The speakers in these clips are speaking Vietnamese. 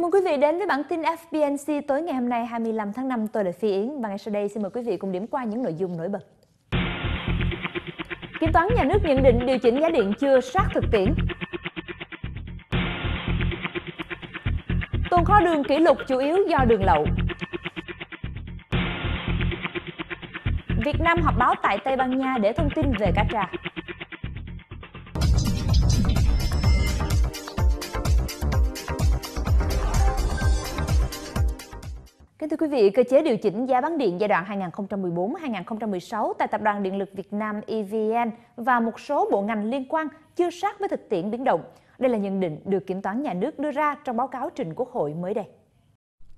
Chào mừng quý vị đến với bản tin FBNC tối ngày hôm nay 25 tháng 5. Tôi là Phi Yến và ngay sau đây xin mời quý vị cùng điểm qua những nội dung nổi bật. Kiểm toán nhà nước nhận định điều chỉnh giá điện chưa sát thực tiễn. Tồn kho đường kỷ lục chủ yếu do đường lậu. Việt Nam họp báo tại Tây Ban Nha để thông tin về cá trà. thưa quý vị, cơ chế điều chỉnh giá bán điện giai đoạn 2014-2016 tại Tập đoàn Điện lực Việt Nam EVN và một số bộ ngành liên quan chưa sát với thực tiễn biến động. Đây là nhận định được Kiểm toán Nhà nước đưa ra trong báo cáo trình Quốc hội mới đây.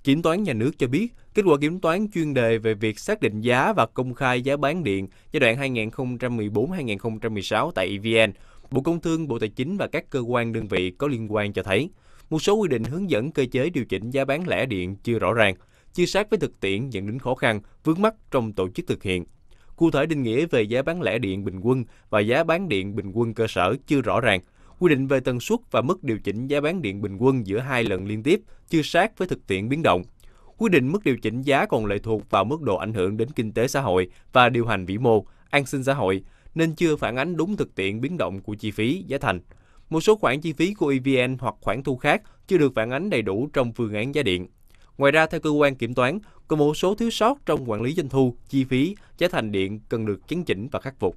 Kiểm toán Nhà nước cho biết, kết quả kiểm toán chuyên đề về việc xác định giá và công khai giá bán điện giai đoạn 2014-2016 tại EVN, Bộ Công Thương, Bộ Tài chính và các cơ quan đơn vị có liên quan cho thấy, một số quy định hướng dẫn cơ chế điều chỉnh giá bán lẻ điện chưa rõ ràng – chia sát với thực tiễn dẫn đến khó khăn, vướng mắt trong tổ chức thực hiện. Cụ thể định nghĩa về giá bán lẻ điện bình quân và giá bán điện bình quân cơ sở chưa rõ ràng, quy định về tần suất và mức điều chỉnh giá bán điện bình quân giữa hai lần liên tiếp chưa sát với thực tiễn biến động. Quy định mức điều chỉnh giá còn lệ thuộc vào mức độ ảnh hưởng đến kinh tế xã hội và điều hành vĩ mô, an sinh xã hội nên chưa phản ánh đúng thực tiễn biến động của chi phí giá thành. Một số khoản chi phí của EVN hoặc khoản thu khác chưa được phản ánh đầy đủ trong phương án giá điện. Ngoài ra, theo cơ quan kiểm toán, có một số thiếu sót trong quản lý doanh thu, chi phí, giá thành điện cần được chấn chỉnh và khắc phục.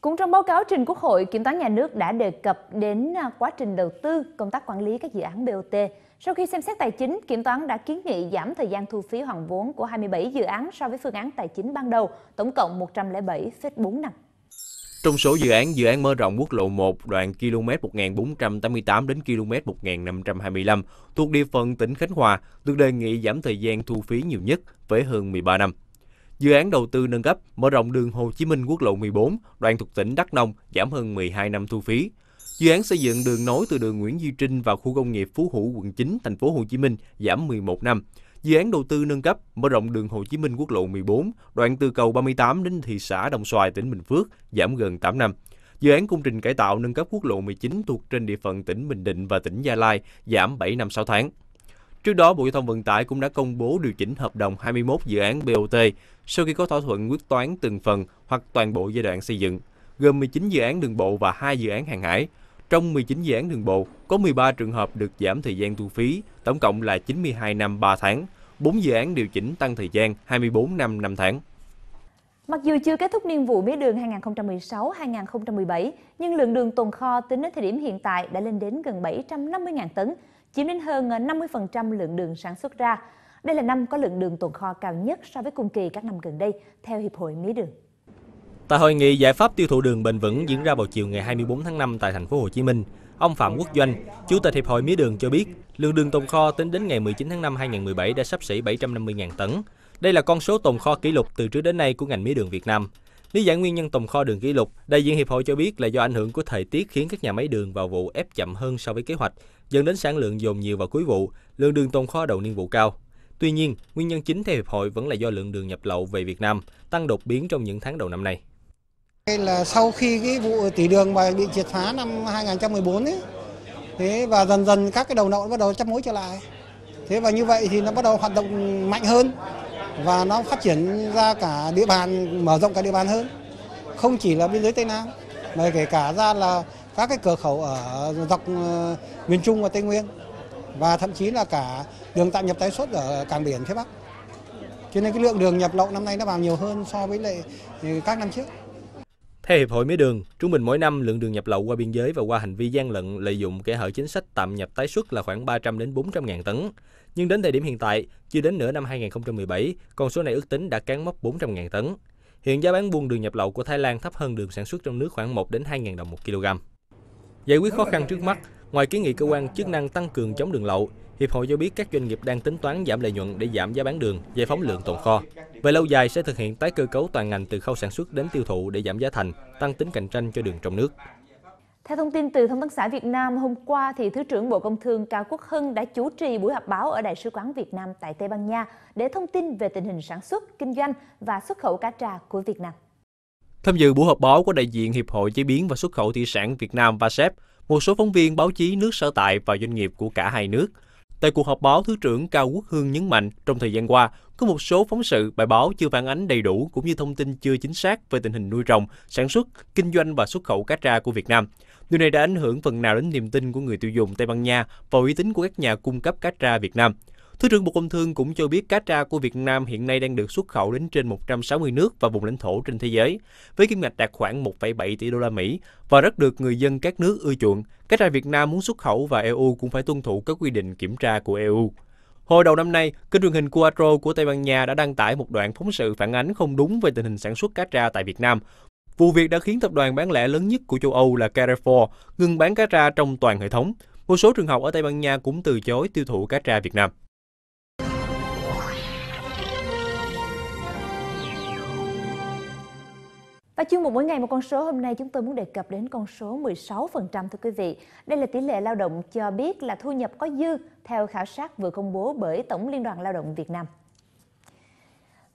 Cũng trong báo cáo trình Quốc hội, Kiểm toán nhà nước đã đề cập đến à, quá trình đầu tư, công tác quản lý các dự án BOT. Sau khi xem xét tài chính, Kiểm toán đã kiến nghị giảm thời gian thu phí hoàn vốn của 27 dự án so với phương án tài chính ban đầu, tổng cộng 107,4 năm. Trong số dự án, dự án mở rộng quốc lộ 1 đoạn km 1488 đến km 1525 thuộc địa phận tỉnh Khánh Hòa được đề nghị giảm thời gian thu phí nhiều nhất với hơn 13 năm. Dự án đầu tư nâng cấp mở rộng đường Hồ Chí Minh quốc lộ 14 đoạn thuộc tỉnh Đắk Nông giảm hơn 12 năm thu phí. Dự án xây dựng đường nối từ đường Nguyễn Duy Trinh vào khu công nghiệp Phú Hữu quận 9 thành phố Hồ Chí Minh giảm 11 năm. Dự án đầu tư nâng cấp, mở rộng đường Hồ Chí Minh quốc lộ 14, đoạn từ cầu 38 đến thị xã Đồng Xoài, tỉnh Bình Phước, giảm gần 8 năm. Dự án công trình cải tạo nâng cấp quốc lộ 19 thuộc trên địa phận tỉnh Bình Định và tỉnh Gia Lai, giảm 7 năm 6 tháng. Trước đó, Bộ Giao thông Vận tải cũng đã công bố điều chỉnh hợp đồng 21 dự án BOT sau khi có thỏa thuận quyết toán từng phần hoặc toàn bộ giai đoạn xây dựng, gồm 19 dự án đường bộ và 2 dự án hàng hải. Trong 19 dự án đường bộ, có 13 trường hợp được giảm thời gian thu phí, tổng cộng là 92 năm 3 tháng. 4 dự án điều chỉnh tăng thời gian 24 năm 5 tháng. Mặc dù chưa kết thúc niên vụ mía đường 2016-2017, nhưng lượng đường tồn kho tính đến thời điểm hiện tại đã lên đến gần 750.000 tấn, chiếm đến hơn 50% lượng đường sản xuất ra. Đây là năm có lượng đường tồn kho cao nhất so với cùng kỳ các năm gần đây, theo Hiệp hội Mía đường. Tại hội nghị giải pháp tiêu thụ đường bền vững diễn ra vào chiều ngày 24 tháng 5 tại thành phố Hồ Chí Minh, Ông Phạm Quốc Doanh, Chủ tịch Hiệp hội Mía đường cho biết, lượng đường tồn kho tính đến ngày 19 tháng 5 2017 đã sắp xỉ 750.000 tấn. Đây là con số tồn kho kỷ lục từ trước đến nay của ngành mía đường Việt Nam. Lý giải nguyên nhân tồn kho đường kỷ lục, đại diện hiệp hội cho biết là do ảnh hưởng của thời tiết khiến các nhà máy đường vào vụ ép chậm hơn so với kế hoạch, dẫn đến sản lượng dồn nhiều vào cuối vụ, lượng đường tồn kho đầu niên vụ cao. Tuy nhiên, nguyên nhân chính theo hiệp hội vẫn là do lượng đường nhập lậu về Việt Nam tăng đột biến trong những tháng đầu năm nay là sau khi cái vụ tỷ đường mà bị triệt phá năm 2014 ấy, thế và dần dần các cái đầu nậu bắt đầu chấp mối trở lại thế và như vậy thì nó bắt đầu hoạt động mạnh hơn và nó phát triển ra cả địa bàn mở rộng cả địa bàn hơn không chỉ là biên giới tây nam mà kể cả ra là các cái cửa khẩu ở dọc ờ, miền trung và tây nguyên và thậm chí là cả đường tạm nhập tái xuất ở cảng biển phía bắc cho nên cái lượng đường nhập lậu năm nay nó vào nhiều hơn so với lại ừ, các năm trước theo Hiệp hội Mía đường, trung bình mỗi năm lượng đường nhập lậu qua biên giới và qua hành vi gian lận lợi dụng kẻ hở chính sách tạm nhập tái xuất là khoảng 300 đến 400 ngàn tấn. Nhưng đến thời điểm hiện tại, chưa đến nửa năm 2017, con số này ước tính đã cán mốc 400 ngàn tấn. Hiện giá bán buôn đường nhập lậu của Thái Lan thấp hơn đường sản xuất trong nước khoảng 1 đến 2 ngàn đồng một kg. Giải quyết khó khăn trước mắt, Ngoài kiến nghị cơ quan chức năng tăng cường chống đường lậu, Hiệp hội cho biết các doanh nghiệp đang tính toán giảm lợi nhuận để giảm giá bán đường, giải phóng lượng tồn kho. Về lâu dài sẽ thực hiện tái cơ cấu toàn ngành từ khâu sản xuất đến tiêu thụ để giảm giá thành, tăng tính cạnh tranh cho đường trong nước. Theo thông tin từ Thông tấn xã Việt Nam, hôm qua thì Thứ trưởng Bộ Công Thương Cao Quốc Hưng đã chủ trì buổi họp báo ở Đại sứ quán Việt Nam tại Tây Ban Nha để thông tin về tình hình sản xuất, kinh doanh và xuất khẩu cá trà của Việt Nam. Tham dự buổi họp báo có đại diện Hiệp hội Chế biến và Xuất khẩu Thủy sản Việt Nam và SEP, một số phóng viên báo chí nước sở tại và doanh nghiệp của cả hai nước. Tại cuộc họp báo, Thứ trưởng Cao Quốc Hương nhấn mạnh, trong thời gian qua, có một số phóng sự, bài báo chưa phản ánh đầy đủ cũng như thông tin chưa chính xác về tình hình nuôi trồng, sản xuất, kinh doanh và xuất khẩu cá tra của Việt Nam. Điều này đã ảnh hưởng phần nào đến niềm tin của người tiêu dùng Tây Ban Nha và uy tín của các nhà cung cấp cá tra Việt Nam. Thứ trưởng Bộ Công Thương cũng cho biết cá tra của Việt Nam hiện nay đang được xuất khẩu đến trên 160 nước và vùng lãnh thổ trên thế giới, với kim ngạch đạt khoảng 1,7 tỷ đô la Mỹ và rất được người dân các nước ưa chuộng. Cá tra Việt Nam muốn xuất khẩu và EU cũng phải tuân thủ các quy định kiểm tra của EU. Hồi đầu năm nay, kênh truyền hình Cuatro của Tây Ban Nha đã đăng tải một đoạn phóng sự phản ánh không đúng về tình hình sản xuất cá tra tại Việt Nam. Vụ việc đã khiến tập đoàn bán lẻ lớn nhất của châu Âu là Carrefour ngừng bán cá tra trong toàn hệ thống. Một số trường học ở Tây Ban Nha cũng từ chối tiêu thụ cá tra Việt Nam. Và chuyên mục mỗi ngày một con số hôm nay chúng tôi muốn đề cập đến con số 16% thưa quý vị. Đây là tỷ lệ lao động cho biết là thu nhập có dư theo khảo sát vừa công bố bởi Tổng Liên đoàn Lao động Việt Nam.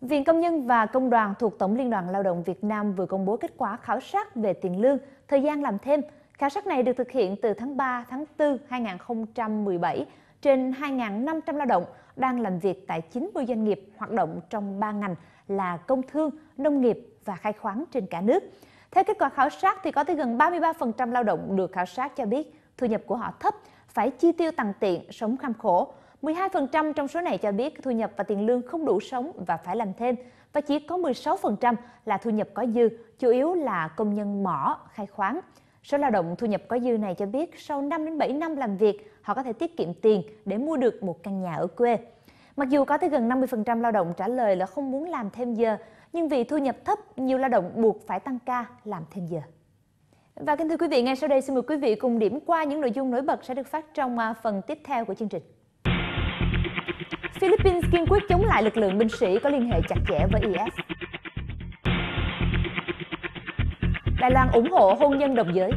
Viện Công nhân và Công đoàn thuộc Tổng Liên đoàn Lao động Việt Nam vừa công bố kết quả khảo sát về tiền lương, thời gian làm thêm. Khảo sát này được thực hiện từ tháng 3, tháng 4, 2017 trên 2.500 lao động đang làm việc tại 90 doanh nghiệp hoạt động trong 3 ngành là công thương, nông nghiệp và khai khoáng trên cả nước. Theo kết quả khảo sát thì có tới gần 33% lao động được khảo sát cho biết thu nhập của họ thấp, phải chi tiêu tằn tiện, sống kham khổ. 12% trong số này cho biết thu nhập và tiền lương không đủ sống và phải làm thêm và chỉ có 16% là thu nhập có dư, chủ yếu là công nhân mỏ, khai khoáng. Số lao động thu nhập có dư này cho biết sau 5 đến 7 năm làm việc, họ có thể tiết kiệm tiền để mua được một căn nhà ở quê. Mặc dù có tới gần 50% lao động trả lời là không muốn làm thêm giờ, nhưng vì thu nhập thấp, nhiều lao động buộc phải tăng ca làm thêm giờ. Và kính thưa quý vị, ngay sau đây xin mời quý vị cùng điểm qua những nội dung nổi bật sẽ được phát trong à, phần tiếp theo của chương trình. Philippines kiên quyết chống lại lực lượng binh sĩ có liên hệ chặt chẽ với IS. Đài Loan ủng hộ hôn nhân đồng giới